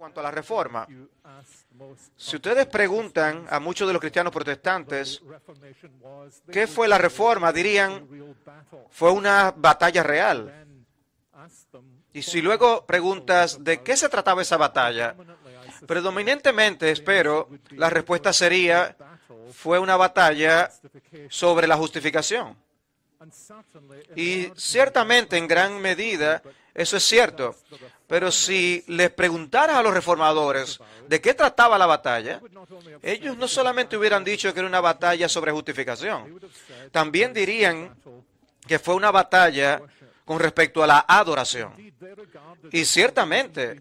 cuanto a la reforma, si ustedes preguntan a muchos de los cristianos protestantes qué fue la reforma, dirían, fue una batalla real. Y si luego preguntas de qué se trataba esa batalla, predominantemente, espero, la respuesta sería, fue una batalla sobre la justificación. Y ciertamente en gran medida eso es cierto. Pero si les preguntaras a los reformadores de qué trataba la batalla, ellos no solamente hubieran dicho que era una batalla sobre justificación, también dirían que fue una batalla con respecto a la adoración. Y ciertamente,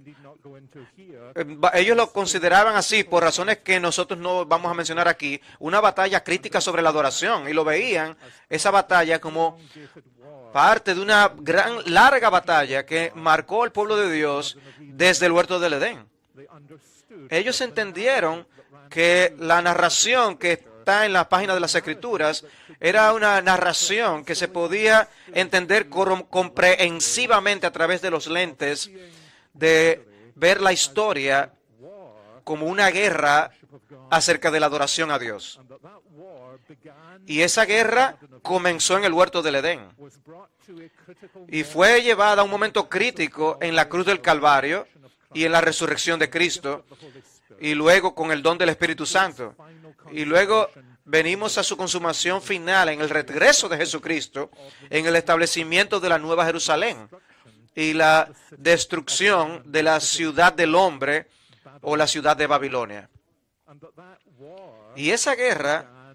em, ellos lo consideraban así por razones que nosotros no vamos a mencionar aquí, una batalla crítica sobre la adoración, y lo veían esa batalla como parte de una gran, larga batalla que marcó el pueblo de Dios desde el huerto del Edén. Ellos entendieron que la narración que en la página de las Escrituras, era una narración que se podía entender comprensivamente a través de los lentes de ver la historia como una guerra acerca de la adoración a Dios. Y esa guerra comenzó en el huerto del Edén y fue llevada a un momento crítico en la cruz del Calvario y en la resurrección de Cristo, y luego con el don del Espíritu Santo. Y luego venimos a su consumación final en el regreso de Jesucristo, en el establecimiento de la Nueva Jerusalén y la destrucción de la ciudad del hombre o la ciudad de Babilonia. Y esa guerra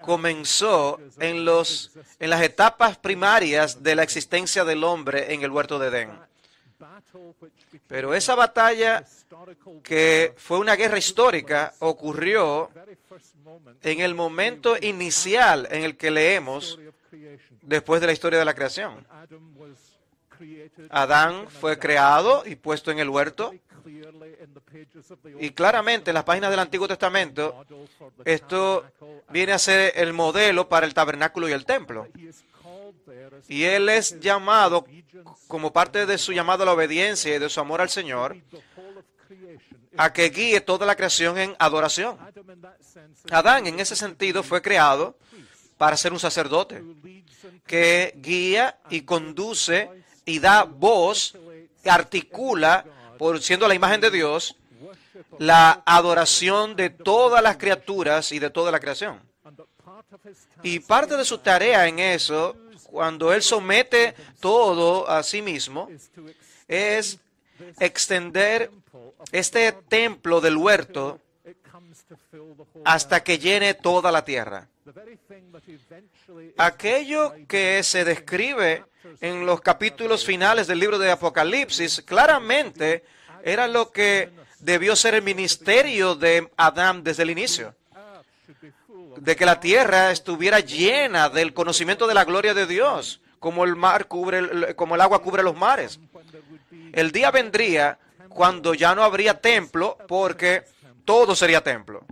comenzó en, los, en las etapas primarias de la existencia del hombre en el huerto de Edén. Pero esa batalla, que fue una guerra histórica, ocurrió en el momento inicial en el que leemos después de la historia de la creación. Adán fue creado y puesto en el huerto. Y claramente en las páginas del Antiguo Testamento, esto viene a ser el modelo para el tabernáculo y el templo. Y él es llamado como parte de su llamado a la obediencia y de su amor al Señor, a que guíe toda la creación en adoración. Adán en ese sentido fue creado para ser un sacerdote, que guía y conduce y da voz, articula, por siendo la imagen de Dios, la adoración de todas las criaturas y de toda la creación. Y parte de su tarea en eso, cuando él somete todo a sí mismo, es extender este templo del huerto hasta que llene toda la tierra. Aquello que se describe en los capítulos finales del libro de Apocalipsis claramente era lo que debió ser el ministerio de Adán desde el inicio de que la tierra estuviera llena del conocimiento de la gloria de Dios, como el mar cubre, como el agua cubre los mares. El día vendría cuando ya no habría templo, porque todo sería templo.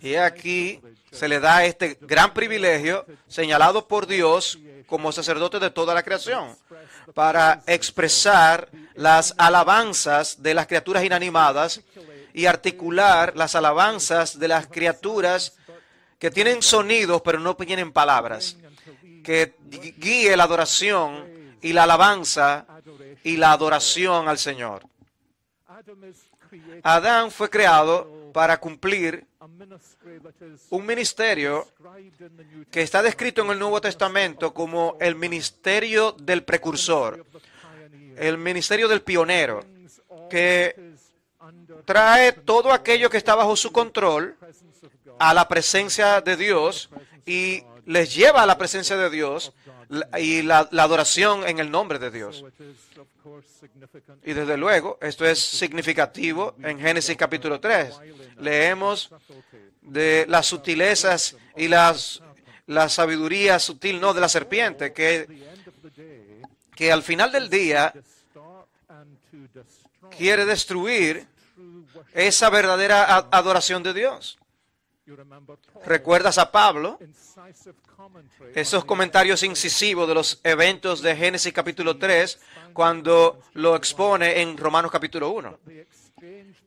Y aquí se le da este gran privilegio señalado por Dios como sacerdote de toda la creación para expresar las alabanzas de las criaturas inanimadas y articular las alabanzas de las criaturas que tienen sonidos pero no tienen palabras, que guíe la adoración y la alabanza y la adoración al Señor. Adán fue creado para cumplir un ministerio que está descrito en el Nuevo Testamento como el ministerio del precursor, el ministerio del pionero, que trae todo aquello que está bajo su control a la presencia de Dios y les lleva a la presencia de Dios y la, adoración en el nombre de Dios. Y desde luego, esto es significativo en Génesis capítulo 3. Leemos de las sutilezas y las, la sabiduría sutil, no de la serpiente, que, que al final del día quiere destruir esa verdadera adoración de Dios. ¿Recuerdas a Pablo? Esos comentarios incisivos de los eventos de Génesis capítulo 3, cuando lo expone en Romanos capítulo 1,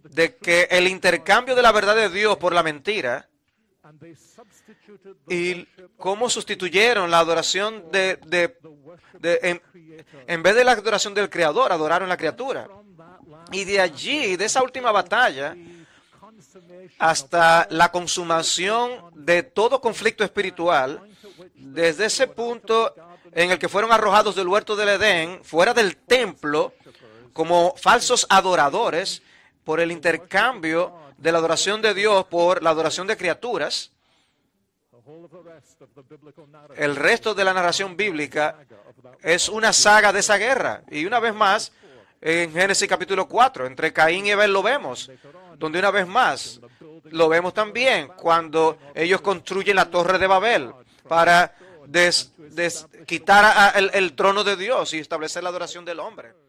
de que el intercambio de la verdad de Dios por la mentira y cómo sustituyeron la adoración de, en vez de la adoración del Creador, adoraron la criatura. Y de allí, de esa última batalla, hasta la consumación de todo conflicto espiritual, desde ese punto en el que fueron arrojados del huerto del Edén, fuera del templo, como falsos adoradores, por el intercambio de la adoración de Dios por la adoración de criaturas, el resto de la narración bíblica es una saga de esa guerra. Y una vez más, en Génesis capítulo 4, entre Caín y Abel lo vemos, donde una vez más lo vemos también cuando ellos construyen la torre de Babel para quitar el trono de Dios y establecer la adoración del hombre.